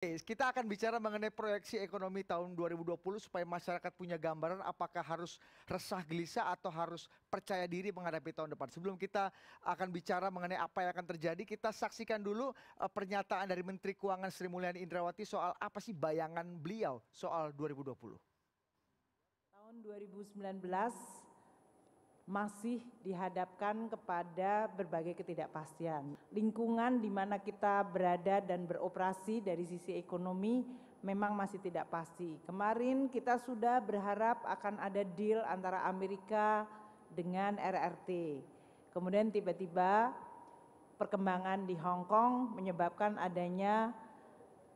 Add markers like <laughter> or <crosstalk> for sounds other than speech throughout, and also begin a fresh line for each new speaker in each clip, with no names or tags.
Kita akan bicara mengenai proyeksi ekonomi tahun 2020 supaya masyarakat punya gambaran apakah harus resah gelisah atau harus percaya diri menghadapi tahun depan. Sebelum kita akan bicara mengenai apa yang akan terjadi, kita saksikan dulu eh, pernyataan dari Menteri Keuangan Sri Mulyani Indrawati soal apa sih bayangan beliau soal 2020.
Tahun 2019 masih dihadapkan kepada berbagai ketidakpastian. Lingkungan di mana kita berada dan beroperasi dari sisi ekonomi memang masih tidak pasti. Kemarin kita sudah berharap akan ada deal antara Amerika dengan RRT. Kemudian tiba-tiba perkembangan di Hong Kong menyebabkan adanya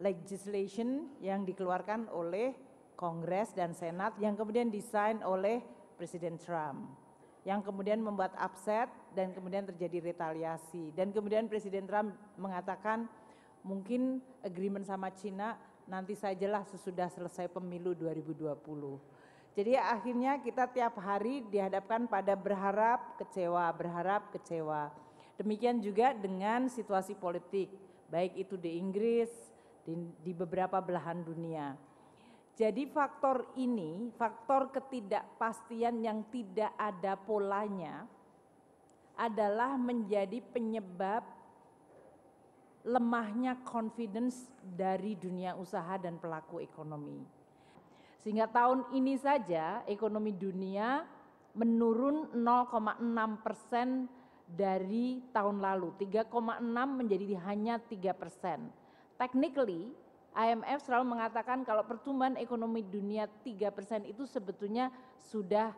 legislation yang dikeluarkan oleh Kongres dan Senat yang kemudian desain oleh Presiden Trump yang kemudian membuat upset dan kemudian terjadi retaliasi. Dan kemudian Presiden Trump mengatakan mungkin agreement sama Cina nanti sajalah sesudah selesai pemilu 2020. Jadi akhirnya kita tiap hari dihadapkan pada berharap, kecewa, berharap, kecewa. Demikian juga dengan situasi politik, baik itu di Inggris, di, di beberapa belahan dunia. Jadi faktor ini, faktor ketidakpastian yang tidak ada polanya adalah menjadi penyebab lemahnya confidence dari dunia usaha dan pelaku ekonomi. Sehingga tahun ini saja ekonomi dunia menurun 0,6 persen dari tahun lalu, 3,6 menjadi hanya 3 persen. Technically IMF selalu mengatakan kalau pertumbuhan ekonomi dunia 3% itu sebetulnya sudah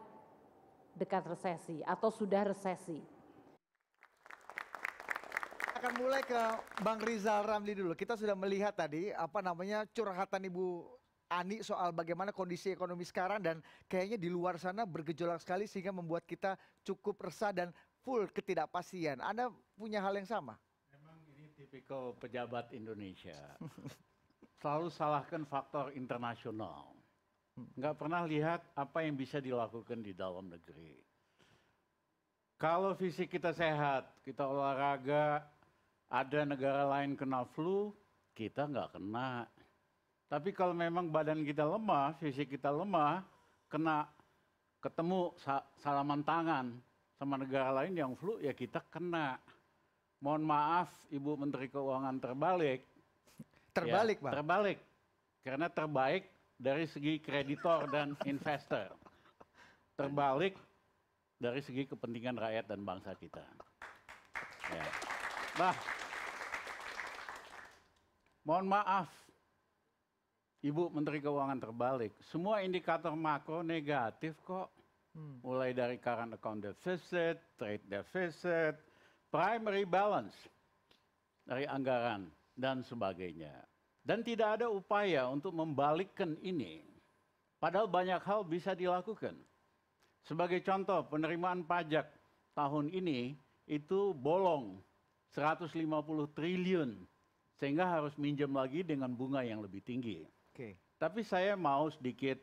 dekat resesi atau sudah resesi.
Akan mulai ke Bang Rizal Ramli dulu. Kita sudah melihat tadi apa namanya curhatan Ibu Ani soal bagaimana kondisi ekonomi sekarang dan kayaknya di luar sana bergejolak sekali sehingga membuat kita cukup resah dan full ketidakpastian. Anda punya hal yang sama? Memang
ini tipikal pejabat Indonesia. <laughs> selalu salahkan faktor internasional. Nggak pernah lihat apa yang bisa dilakukan di dalam negeri. Kalau fisik kita sehat, kita olahraga, ada negara lain kena flu, kita nggak kena. Tapi kalau memang badan kita lemah, fisik kita lemah, kena ketemu salaman tangan sama negara lain yang flu, ya kita kena. Mohon maaf Ibu Menteri Keuangan terbalik, Terbalik, ya, Pak. Terbalik. Karena terbaik dari segi kreditor dan <laughs> investor. Terbalik dari segi kepentingan rakyat dan bangsa kita. Ya. Nah, mohon maaf, Ibu Menteri Keuangan terbalik. Semua indikator makro negatif kok. Hmm. Mulai dari current account deficit, trade deficit, primary balance dari anggaran dan sebagainya. Dan tidak ada upaya untuk membalikkan ini. Padahal banyak hal bisa dilakukan. Sebagai contoh, penerimaan pajak tahun ini itu bolong 150 triliun sehingga harus minjem lagi dengan bunga yang lebih tinggi. Oke. Tapi saya mau sedikit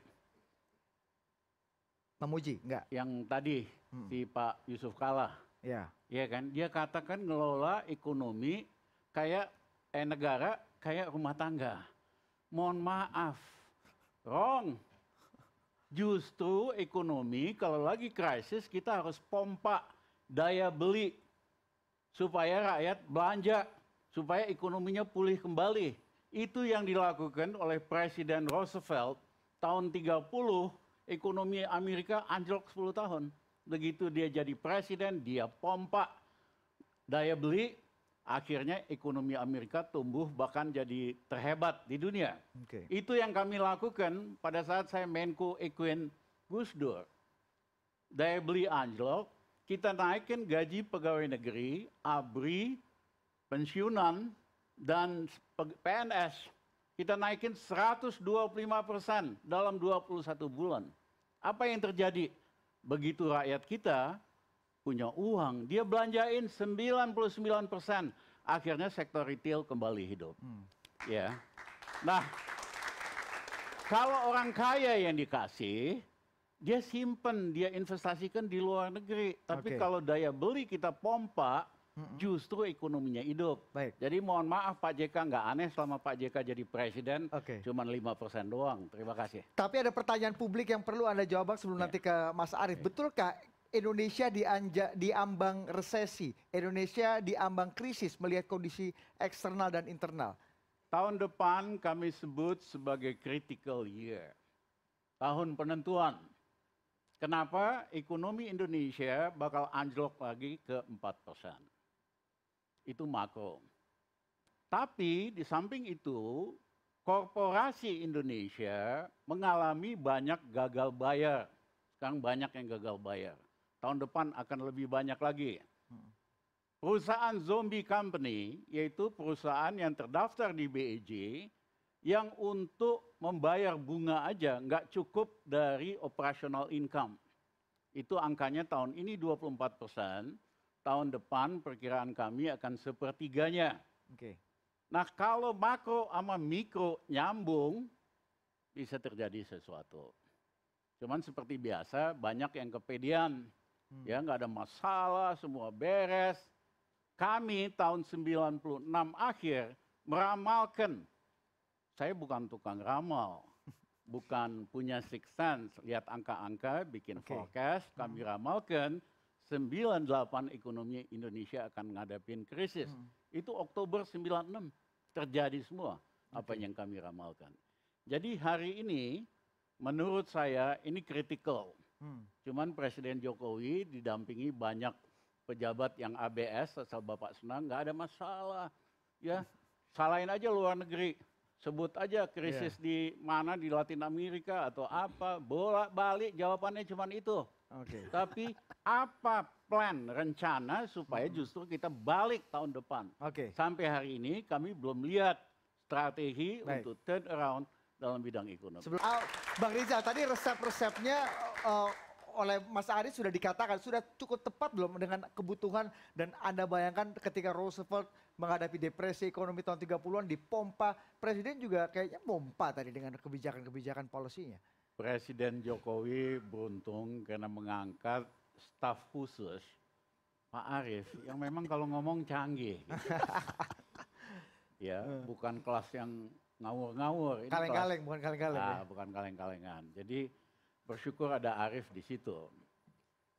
memuji, enggak? Yang tadi hmm. si Pak Yusuf kalah Ya. Iya kan? Dia katakan ngelola ekonomi kayak eh negara kayak rumah tangga. Mohon maaf, wrong. Justru ekonomi kalau lagi krisis kita harus pompa daya beli supaya rakyat belanja, supaya ekonominya pulih kembali. Itu yang dilakukan oleh Presiden Roosevelt tahun 30 ekonomi Amerika anjlok 10 tahun. Begitu dia jadi presiden, dia pompa daya beli akhirnya ekonomi Amerika tumbuh bahkan jadi terhebat di dunia. Okay. Itu yang kami lakukan pada saat saya Menko Ekuin Gus Dur. Daya beli anjlok, kita naikin gaji pegawai negeri, ABRI, pensiunan, dan PNS. Kita naikin 125 persen dalam 21 bulan. Apa yang terjadi? Begitu rakyat kita punya uang, dia belanjain 99 persen. Akhirnya sektor retail kembali hidup. Hmm. Ya. Nah, kalau orang kaya yang dikasih, dia simpen, dia investasikan di luar negeri. Tapi okay. kalau daya beli kita pompa, hmm. justru ekonominya hidup. Baik. Jadi mohon maaf Pak JK nggak aneh selama Pak JK jadi presiden, okay. cuman 5% doang. Terima kasih.
Tapi ada pertanyaan publik yang perlu Anda jawab sebelum yeah. nanti ke Mas Arief. Yeah. Betulkah indonesia di ambang resesi indonesia
diambang krisis melihat kondisi eksternal dan internal tahun depan kami sebut sebagai critical year tahun penentuan kenapa ekonomi Indonesia bakal anjlok lagi ke 4 persen itu makro tapi di samping itu korporasi Indonesia mengalami banyak gagal bayar. Sekarang banyak yang gagal bayar tahun depan akan lebih banyak lagi. Hmm. Perusahaan zombie company yaitu perusahaan yang terdaftar di BEJ yang untuk membayar bunga aja nggak cukup dari operational income. Itu angkanya tahun ini 24 persen, tahun depan perkiraan kami akan sepertiganya. Oke. Okay. Nah kalau makro sama mikro nyambung, bisa terjadi sesuatu. Cuman seperti biasa banyak yang kepedean. Hmm. ya nggak ada masalah, semua beres. Kami tahun 96 akhir meramalkan. Saya bukan tukang ramal, <laughs> bukan punya six sense, lihat angka-angka, bikin okay. forecast, kami hmm. ramalkan 98 ekonomi Indonesia akan menghadapi krisis. Hmm. Itu Oktober 96 terjadi semua okay. apa yang kami ramalkan. Jadi hari ini menurut saya ini critical. Cuman Presiden Jokowi didampingi banyak pejabat yang ABS asal Bapak senang, nggak ada masalah. Ya, salahin aja luar negeri. Sebut aja krisis yeah. di mana di Latin Amerika atau apa, bolak balik jawabannya cuma itu. Okay. Tapi apa plan rencana supaya justru kita balik tahun depan? Okay. Sampai hari ini kami belum lihat strategi Baik. untuk turn around dalam bidang ekonomi. Sebelum, Bang Rizal, tadi
resep-resepnya uh, oleh Mas Ari sudah dikatakan sudah cukup tepat belum dengan kebutuhan dan Anda bayangkan ketika Roosevelt menghadapi depresi ekonomi tahun 30-an dipompa, presiden juga kayaknya pompa tadi dengan kebijakan-kebijakan polisinya.
Presiden Jokowi beruntung karena mengangkat staf khusus Pak Arief yang memang kalau ngomong canggih. Gitu. <laughs> ya, bukan kelas yang ngawur-ngawur. Kaleng-kaleng, bukan kaleng-kaleng. Ya? Ah, ya? bukan kaleng-kalengan. Jadi bersyukur ada Arif di situ.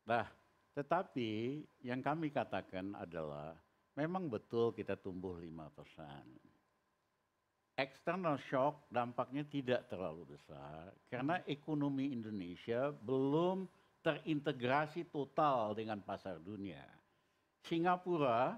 Nah, tetapi yang kami katakan adalah memang betul kita tumbuh lima persen. External shock dampaknya tidak terlalu besar karena ekonomi Indonesia belum terintegrasi total dengan pasar dunia. Singapura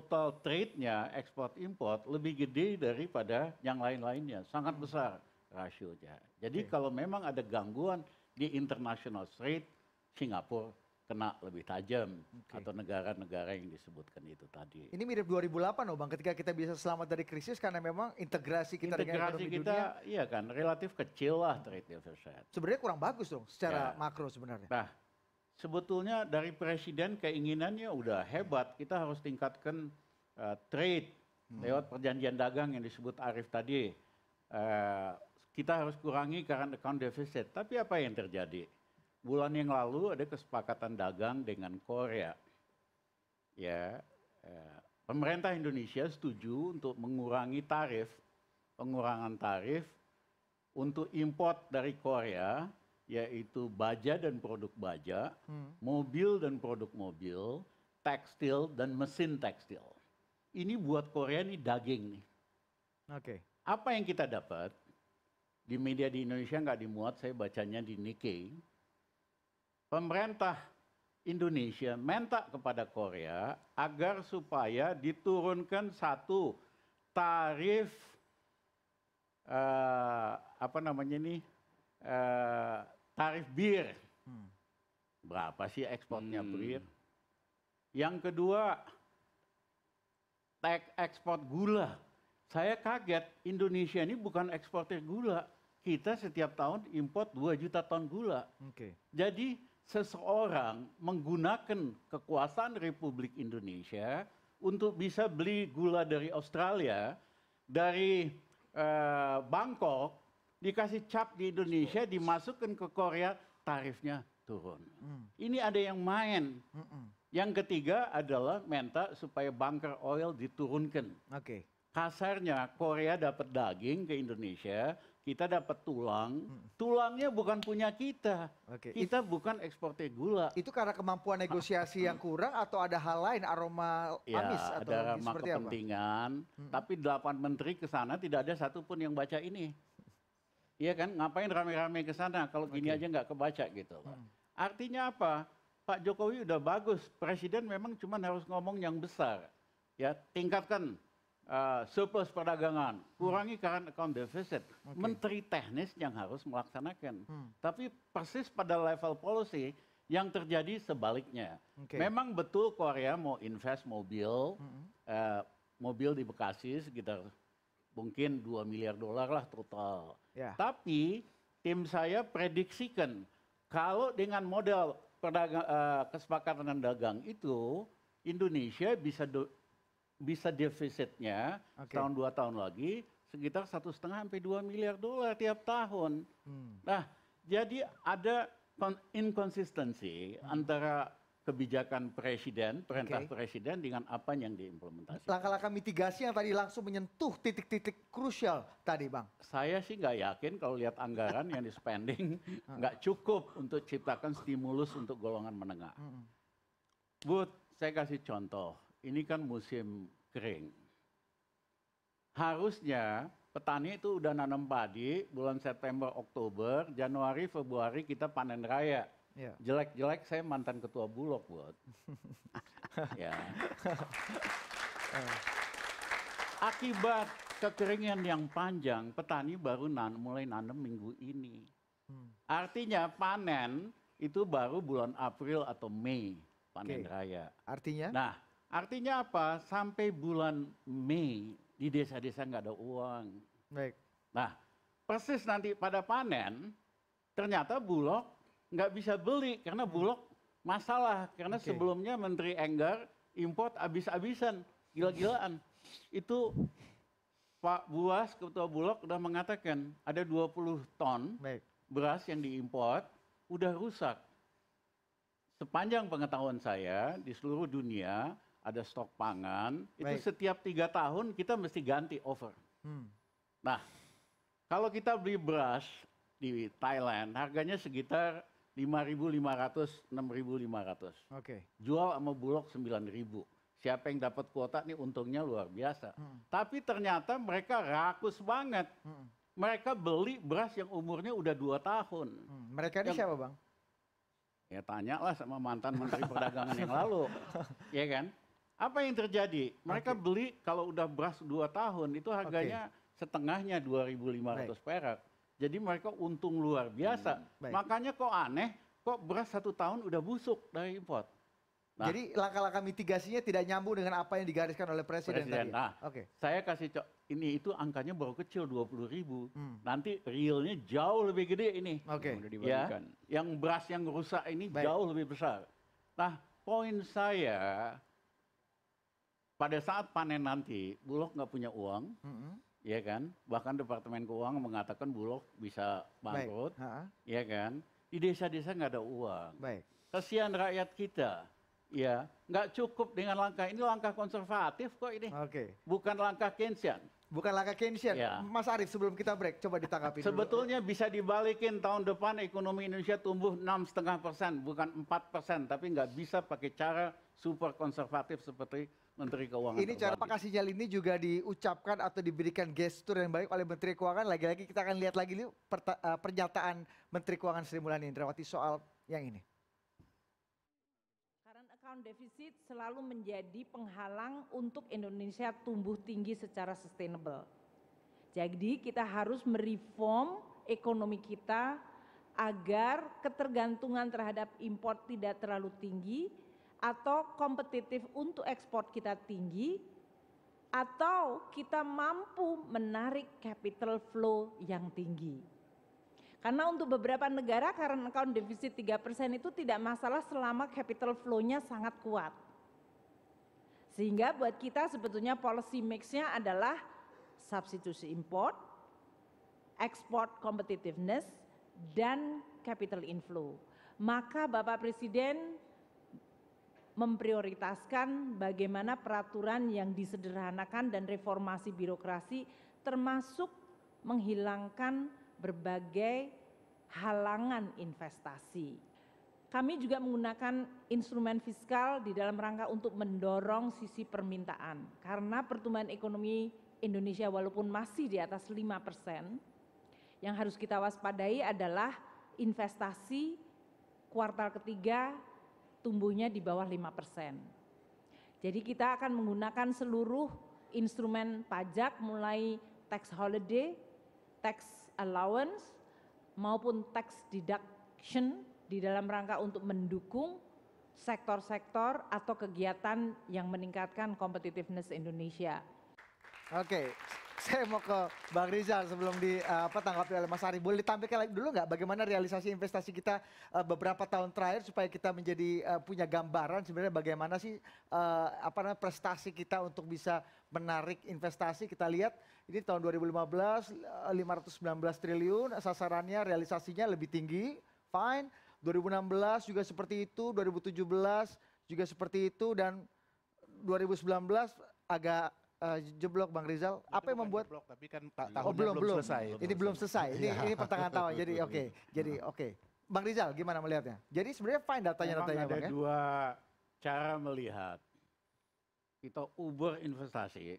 total trade-nya ekspor import lebih gede daripada yang lain-lainnya, sangat hmm. besar rasionya. Jadi okay. kalau memang ada gangguan di international trade, Singapura kena lebih tajam okay. atau negara-negara yang disebutkan itu tadi.
Ini mirip 2008 loh Bang, ketika kita bisa selamat dari krisis karena memang integrasi kita integrasi dengan ekonomi kita, dunia.
Iya kan, relatif kecil lah trade deficit.
Sebenarnya kurang bagus dong secara ya. makro
sebenarnya. Nah, sebetulnya dari presiden keinginannya udah hebat. Kita harus tingkatkan uh, trade hmm. lewat perjanjian dagang yang disebut Arif tadi. Uh, kita harus kurangi current account deficit. Tapi apa yang terjadi? Bulan yang lalu ada kesepakatan dagang dengan Korea. Ya, uh, pemerintah Indonesia setuju untuk mengurangi tarif, pengurangan tarif untuk import dari Korea yaitu baja dan produk baja, hmm. mobil dan produk mobil, tekstil dan mesin tekstil. Ini buat Korea ini daging nih. Oke. Okay. Apa yang kita dapat di media di Indonesia nggak dimuat, saya bacanya di Nikkei. Pemerintah Indonesia minta kepada Korea agar supaya diturunkan satu tarif uh, apa namanya nih eh, uh, tarif bir. Hmm. Berapa sih ekspornya hmm. bir? Yang kedua, tag ekspor gula. Saya kaget, Indonesia ini bukan eksportir gula. Kita setiap tahun import 2 juta ton gula. Okay. Jadi seseorang menggunakan kekuasaan Republik Indonesia untuk bisa beli gula dari Australia, dari uh, Bangkok, dikasih cap di Indonesia dimasukkan ke Korea tarifnya turun. Hmm. Ini ada yang main. Hmm -mm. Yang ketiga adalah minta supaya bunker oil diturunkan. Oke. Okay. Kasarnya Korea dapat daging ke Indonesia, kita dapat tulang, hmm. tulangnya bukan punya kita. Okay. Kita It, bukan eksportir gula. Itu karena kemampuan negosiasi yang kurang atau ada hal lain aroma ya, amis atau ada aroma kepentingan. Apa? Hmm. Tapi delapan menteri ke sana tidak ada satupun yang baca ini. Iya kan, ngapain rame-rame ke sana kalau gini okay. aja nggak kebaca gitu Hmm. Artinya apa? Pak Jokowi udah bagus, presiden memang cuma harus ngomong yang besar. Ya, tingkatkan uh, surplus perdagangan, hmm. kurangi hmm. current account deficit. Okay. Menteri teknis yang harus melaksanakan. Hmm. Tapi persis pada level policy yang terjadi sebaliknya. Okay. Memang betul Korea mau invest mobil, hmm. uh, mobil di Bekasi sekitar mungkin 2 miliar dolar lah total. Yeah. Tapi tim saya prediksikan kalau dengan model perdagang, uh, eh, kesepakatan dagang itu Indonesia bisa do, bisa defisitnya okay. tahun dua tahun lagi sekitar satu setengah sampai dua miliar dolar tiap tahun. Hmm. Nah, jadi ada inkonsistensi hmm. antara kebijakan presiden, perintah okay. presiden dengan apa yang diimplementasikan.
Langkah-langkah mitigasi yang tadi langsung menyentuh titik-titik krusial tadi Bang.
Saya sih nggak yakin kalau lihat anggaran yang di spending <laughs> hmm. nggak cukup untuk ciptakan stimulus untuk golongan menengah. Hmm. Bud, saya kasih contoh. Ini kan musim kering. Harusnya petani itu udah nanam padi bulan September, Oktober, Januari, Februari kita panen raya Iya. Jelek-jelek saya mantan ketua bulog buat. <laughs> ya. Eh. Akibat kekeringan yang panjang, petani baru nan, mulai nanam minggu ini. Hmm. Artinya panen itu baru bulan April atau Mei panen okay. raya. Artinya? Nah, artinya apa? Sampai bulan Mei di desa-desa nggak ada uang. Baik. Nah, persis nanti pada panen, ternyata Bulog nggak bisa beli karena hmm. bulog masalah karena okay. sebelumnya Menteri Enggar import abis-abisan gila-gilaan hmm. itu Pak Buas Ketua Bulog udah mengatakan ada 20 ton Baik. beras yang diimport udah rusak sepanjang pengetahuan saya di seluruh dunia ada stok pangan Baik. itu setiap tiga tahun kita mesti ganti over hmm. nah kalau kita beli beras di Thailand harganya sekitar lima lima ribu ribu ratus enam lima ratus. Oke. Jual sama Bulog sembilan ribu. Siapa yang dapat kuota ini untungnya luar biasa. Hmm. Tapi ternyata mereka rakus banget. Hmm. Mereka beli beras yang umurnya udah dua tahun. Hmm. Mereka ini yang, siapa Bang? Ya tanyalah sama mantan Menteri Perdagangan yang lalu. <laughs> ya kan? Apa yang terjadi? Mereka okay. beli kalau udah beras dua tahun itu harganya okay. setengahnya ratus perak jadi mereka untung luar biasa. Hmm, Makanya kok aneh, kok beras satu tahun udah busuk dari import. Nah, Jadi langkah-langkah mitigasinya tidak nyambung dengan
apa yang digariskan oleh presiden, presiden tadi. Nah,
Oke. Okay. Saya kasih cok, ini itu angkanya baru kecil 20 ribu. Hmm. Nanti realnya jauh lebih gede ini. Oke. Okay. Ya, yang beras yang rusak ini Baik. jauh lebih besar. Nah, poin saya pada saat panen nanti, Bulog nggak punya uang. Hmm -hmm Iya kan? Bahkan Departemen Keuangan mengatakan Bulog bisa bangkrut, iya kan? Di desa-desa nggak ada uang. Baik. Kasihan rakyat kita. Ya, nggak cukup dengan langkah ini langkah konservatif kok ini. Oke. Okay. Bukan langkah Keynesian. Bukan langkah Keynesian. Ya. Mas Arief sebelum kita break coba ditanggapi dulu. Sebetulnya bisa dibalikin tahun depan ekonomi Indonesia tumbuh enam setengah persen bukan empat persen tapi nggak bisa pakai cara super konservatif seperti Menteri Keuangan. Ini terbalik. cara
kasih sinyal ini juga diucapkan atau diberikan gestur yang baik oleh Menteri Keuangan? Lagi-lagi kita akan lihat lagi nih eh, pernyataan Menteri Keuangan Sri Mulyani Indrawati soal yang ini
account deficit selalu menjadi penghalang untuk Indonesia tumbuh tinggi secara sustainable. Jadi kita harus mereform ekonomi kita agar ketergantungan terhadap impor tidak terlalu tinggi atau kompetitif untuk ekspor kita tinggi atau kita mampu menarik capital flow yang tinggi. Karena untuk beberapa negara karena account defisit 3% itu tidak masalah selama capital flow-nya sangat kuat. Sehingga buat kita sebetulnya policy mix-nya adalah substitusi import, export competitiveness, dan capital inflow. Maka Bapak Presiden memprioritaskan bagaimana peraturan yang disederhanakan dan reformasi birokrasi termasuk menghilangkan berbagai halangan investasi. Kami juga menggunakan instrumen fiskal di dalam rangka untuk mendorong sisi permintaan. Karena pertumbuhan ekonomi Indonesia walaupun masih di atas 5 persen, yang harus kita waspadai adalah investasi kuartal ketiga tumbuhnya di bawah 5 persen. Jadi kita akan menggunakan seluruh instrumen pajak mulai tax holiday, tax allowance maupun tax deduction di dalam rangka untuk mendukung sektor-sektor atau kegiatan yang meningkatkan competitiveness Indonesia.
Oke, okay saya mau ke bang rizal sebelum di eh, apa tanggapi oleh mas ari boleh ditampilkan lagi dulu nggak bagaimana realisasi investasi kita eh, beberapa tahun terakhir supaya kita menjadi eh, punya gambaran sebenarnya bagaimana sih apa namanya prestasi kita untuk bisa menarik investasi kita lihat ini tahun 2015 519 triliun sasarannya realisasinya lebih tinggi fine 2016 juga seperti itu 2017 juga seperti itu dan 2019 agak Eh, jeblok Bang Rizal. Itu apa yang membuat jeblok,
tapi kan tahun oh, belum, belum selesai. Belum. Ini belum selesai. ini iya. ini pertengahan tahun. <laughs> Jadi oke. Okay.
Jadi iya. oke. Okay. Bang Rizal gimana melihatnya? Jadi sebenarnya fine datanya Memang datanya ada Bang, ya? dua
cara melihat. Kita uber investasi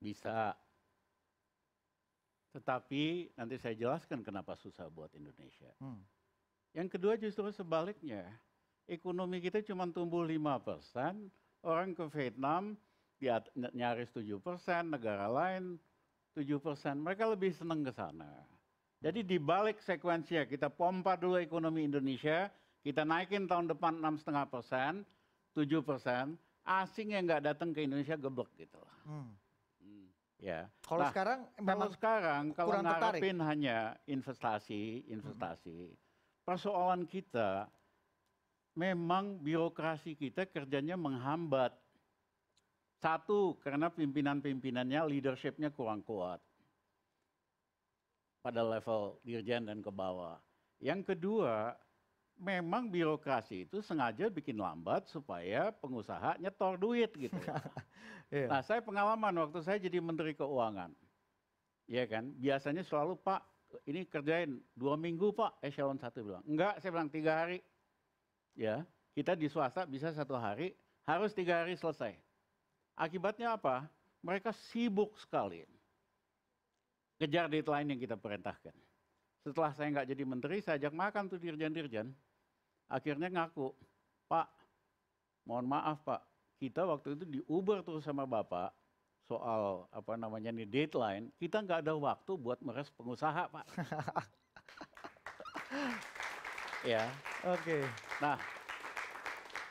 bisa tetapi nanti saya jelaskan kenapa susah buat Indonesia. Hmm. Yang kedua justru sebaliknya, ekonomi kita cuma tumbuh lima persen, orang ke vietnam nyaris tujuh persen negara lain tujuh persen mereka lebih senang ke sana jadi di balik sekuensinya kita pompa dulu ekonomi Indonesia kita naikin tahun depan enam setengah persen tujuh persen asing yang nggak datang ke Indonesia geblek gitu lah Hmm. hmm ya kalau nah, sekarang kalau sekarang kalau ngarepin tertarik. hanya investasi investasi hmm. persoalan kita memang birokrasi kita kerjanya menghambat. Satu, karena pimpinan-pimpinannya, leadershipnya kurang kuat. Pada level dirjen dan ke bawah. Yang kedua, memang birokrasi itu sengaja bikin lambat supaya pengusaha nyetor duit gitu. <laughs> Iya. Nah saya pengalaman waktu saya jadi Menteri Keuangan. Iya kan, biasanya selalu Pak ini kerjain dua minggu Pak, eselon satu bilang. Enggak, saya bilang tiga hari ya kita di swasta bisa satu hari harus tiga hari selesai. Akibatnya apa? Mereka sibuk sekali. Kejar deadline yang kita perintahkan. Setelah saya nggak jadi menteri, saya ajak makan tuh dirjen-dirjen. Akhirnya ngaku, Pak, mohon maaf Pak, kita waktu itu di Uber terus sama Bapak, soal apa namanya ini deadline, kita nggak ada waktu buat meres pengusaha Pak. <laughs> ya. Oke. Okay. Nah,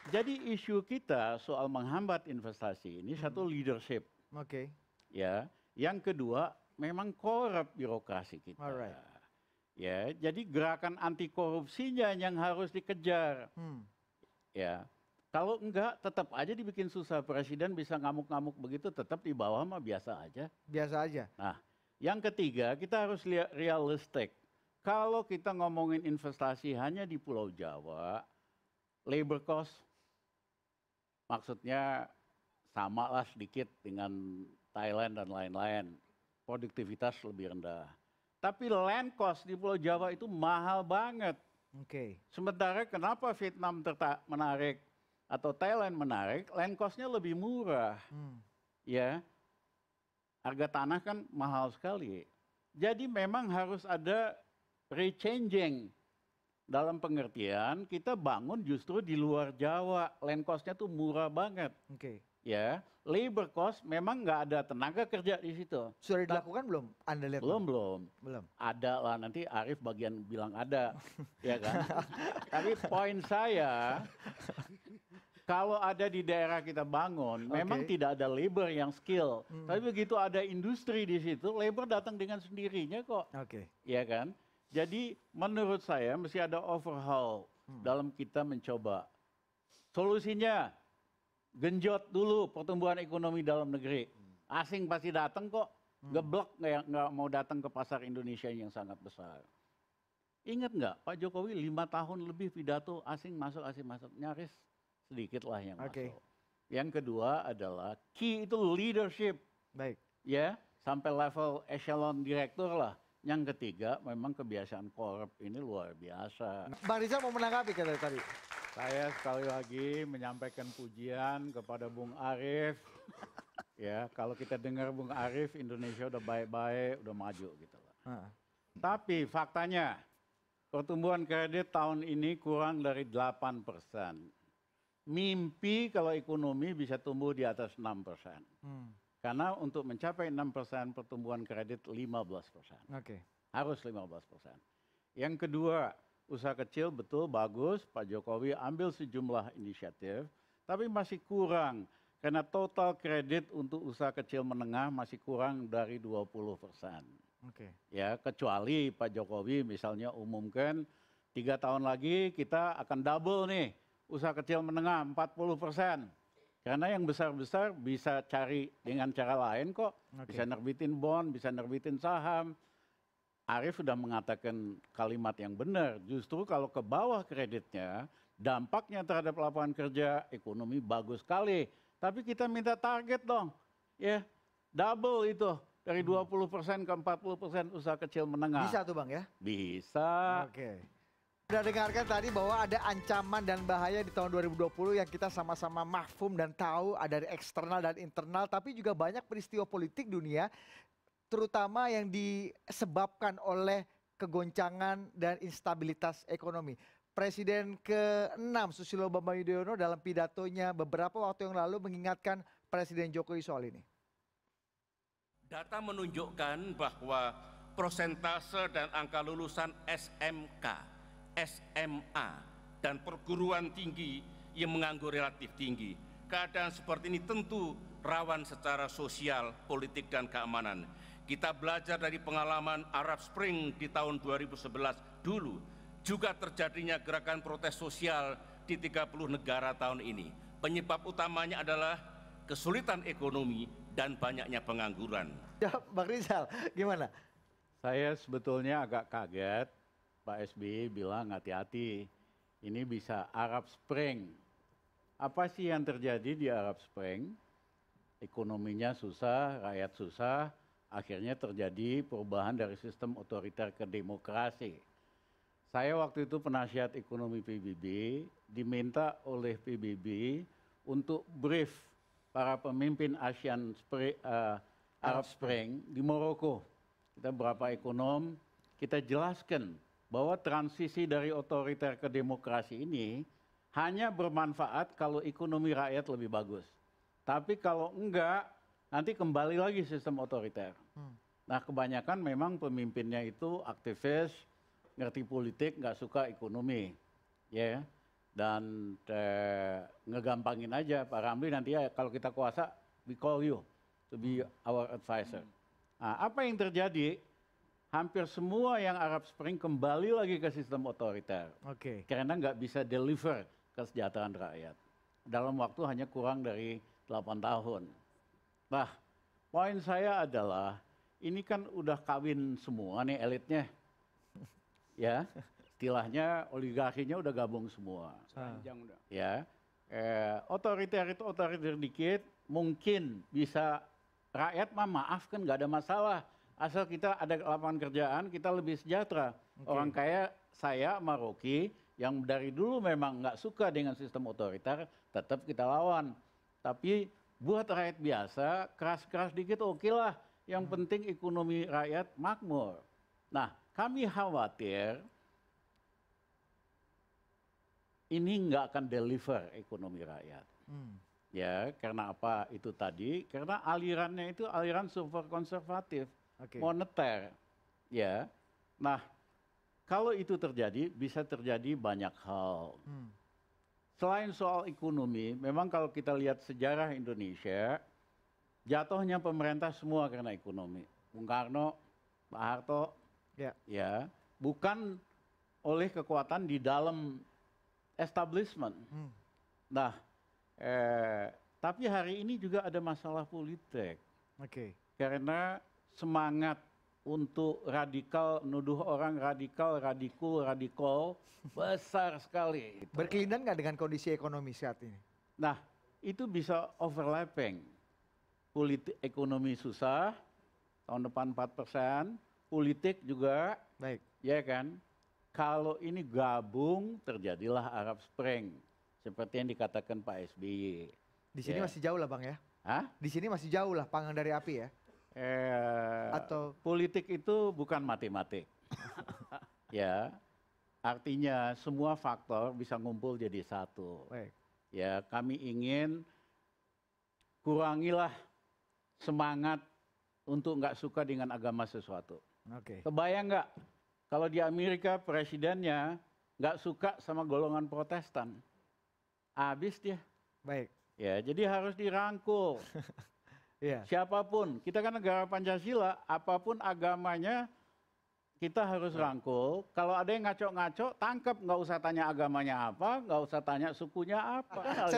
jadi isu kita soal menghambat investasi ini hmm. satu leadership. Oke. Okay. Ya, yang kedua memang korup birokrasi kita. Alright. Ya, jadi gerakan anti korupsinya yang harus dikejar. Hmm. Ya. Kalau enggak tetap aja dibikin susah presiden bisa ngamuk-ngamuk begitu tetap di bawah mah biasa aja. Biasa aja. Nah, yang ketiga kita harus lihat realistik kalau kita ngomongin investasi hanya di pulau jawa labor cost maksudnya sama lah sedikit dengan thailand dan lain lain produktivitas lebih rendah tapi land cost di pulau jawa itu mahal banget oke okay. sementara kenapa vietnam menarik atau thailand menarik land costnya lebih murah hmm. ya harga tanah kan mahal sekali. Jadi memang harus ada rechanging dalam pengertian kita bangun justru di luar Jawa land costnya tuh murah banget oke okay. ya labor cost memang nggak ada tenaga kerja di situ sudah dilakukan belum anda lihat belum belum belum ada lah nanti Arif bagian bilang ada <laughs> ya kan tapi poin saya kalau ada di daerah kita bangun, okay. memang tidak ada labor yang skill. Hmm. Tapi begitu ada industri di situ, labor datang dengan sendirinya kok. Oke. Okay. Iya kan? jadi menurut saya mesti ada overhaul hmm. dalam kita mencoba solusinya genjot dulu pertumbuhan ekonomi dalam negeri hmm. asing pasti datang kok hmm. geblek nggak mau datang ke pasar Indonesia yang sangat besar Ingat nggak Pak Jokowi lima tahun lebih pidato asing masuk asing masuk nyaris sedikit lah yang okay. masuk. Yang kedua adalah key itu leadership. Baik. Ya sampai level echelon direktur lah. Yang ketiga, memang kebiasaan korup ini luar biasa. Bang Rizal mau menanggapi kata tadi. Saya sekali lagi menyampaikan pujian kepada Bung Arief. <laughs> ya, kalau kita dengar Bung Arief, Indonesia udah baik-baik, udah maju gitu loh. Uh. Tapi faktanya, pertumbuhan kredit tahun ini kurang dari 8 persen. Mimpi kalau ekonomi bisa tumbuh di atas 6 persen. Hmm. Karena untuk mencapai 6% pertumbuhan kredit 15%. Oke. Okay. Harus 15%. Yang kedua, usaha kecil betul bagus, Pak Jokowi ambil sejumlah inisiatif, tapi masih kurang karena total kredit untuk usaha kecil menengah masih kurang dari 20%. Oke. Okay. Ya, kecuali Pak Jokowi misalnya umumkan tiga tahun lagi kita akan double nih usaha kecil menengah 40 persen. Karena yang besar-besar bisa cari dengan cara lain kok. Okay. Bisa nerbitin bond, bisa nerbitin saham. Arief sudah mengatakan kalimat yang benar. Justru kalau ke bawah kreditnya, dampaknya terhadap lapangan kerja, ekonomi bagus sekali. Tapi kita minta target dong. Ya, double itu. Dari 20% hmm. ke 40% usaha kecil menengah. Bisa tuh Bang ya? Bisa. Oke. Okay
sudah dengarkan tadi bahwa ada ancaman dan bahaya di tahun 2020 yang kita sama-sama mahfum dan tahu ada ah, dari eksternal dan internal tapi juga banyak peristiwa politik dunia terutama yang disebabkan oleh kegoncangan dan instabilitas ekonomi. Presiden ke-6 Susilo Bambang Yudhoyono dalam pidatonya beberapa waktu yang lalu mengingatkan Presiden Jokowi soal ini.
Data menunjukkan bahwa prosentase dan angka lulusan SMK SMA dan perguruan tinggi yang menganggur relatif tinggi. Keadaan seperti ini tentu rawan secara sosial, politik, dan keamanan. Kita belajar dari pengalaman Arab Spring di tahun 2011 dulu, juga terjadinya gerakan protes sosial di 30 negara tahun ini. Penyebab utamanya adalah kesulitan ekonomi dan banyaknya pengangguran. Ya, Bang Rizal, gimana? Saya sebetulnya agak kaget Pak SBY bilang hati-hati, ini bisa Arab Spring. Apa sih yang terjadi di Arab Spring? Ekonominya susah, rakyat susah, akhirnya terjadi perubahan dari sistem otoriter ke demokrasi. Saya waktu itu penasihat ekonomi PBB, diminta oleh PBB untuk brief para pemimpin ASEAN Spring, uh, eh, Arab Spring di Maroko. Kita berapa ekonom, kita jelaskan bahwa transisi dari otoriter ke demokrasi ini hanya bermanfaat kalau ekonomi rakyat lebih bagus. Tapi kalau enggak, nanti kembali lagi sistem otoriter. Hmm. Nah kebanyakan memang pemimpinnya itu aktivis, ngerti politik, nggak suka ekonomi. Ya, yeah. dan eh, ngegampangin aja Pak Ramli nanti ya kalau kita kuasa, we call you to be hmm. our advisor. Nah, apa yang terjadi hampir semua yang Arab Spring kembali lagi ke sistem otoriter. Oke. Okay. Karena nggak bisa deliver kesejahteraan rakyat. Dalam waktu hanya kurang dari 8 tahun. Nah, poin saya adalah ini kan udah kawin semua nih elitnya. Ya, istilahnya oligarkinya udah gabung semua. Panjang udah. Ya. Eh, otoriter itu otoriter dikit, mungkin bisa rakyat mah maaf kan nggak ada masalah asal kita ada lapangan kerjaan kita lebih sejahtera orang kaya saya maroki yang dari dulu memang nggak suka dengan sistem otoriter tetap kita lawan tapi buat rakyat biasa keras keras dikit oke okay lah yang hmm. penting ekonomi rakyat makmur nah kami khawatir ini nggak akan deliver ekonomi rakyat. Hmm. Ya, karena apa itu tadi? Karena alirannya itu aliran super konservatif moneter ya nah kalau itu terjadi bisa terjadi banyak hal hmm. selain soal ekonomi memang kalau kita lihat sejarah Indonesia jatuhnya pemerintah semua karena ekonomi Bung Karno Pak Harto ya, ya bukan oleh kekuatan di dalam establishment hmm. nah eh, tapi hari ini juga ada masalah politik. Oke. Okay. Karena semangat untuk radikal, nuduh orang radikal, radiku, radikal, besar
sekali. Berkelindan nggak dengan kondisi ekonomi saat ini?
Nah, itu bisa overlapping. Politik ekonomi susah, tahun depan 4 persen, politik juga, Baik. ya kan? Kalau ini gabung, terjadilah Arab Spring. Seperti yang dikatakan Pak SBY. Di sini ya. masih jauh lah Bang ya? Hah?
Di sini masih jauh lah panggang dari api ya?
Eh, atau politik itu bukan matematik. <laughs> ya. Artinya semua faktor bisa ngumpul jadi satu. Ya, kami ingin kurangilah semangat untuk nggak suka dengan agama sesuatu. Oke. Kebayang nggak kalau di Amerika presidennya nggak suka sama golongan Protestan, habis dia. Baik. Ya, jadi harus dirangkul. <laughs> Iya. siapapun kita kan negara pancasila apapun agamanya kita harus rangkul kalau ada yang ngaco ngaco tangkap nggak usah tanya agamanya apa nggak usah tanya sukunya apa <laughs>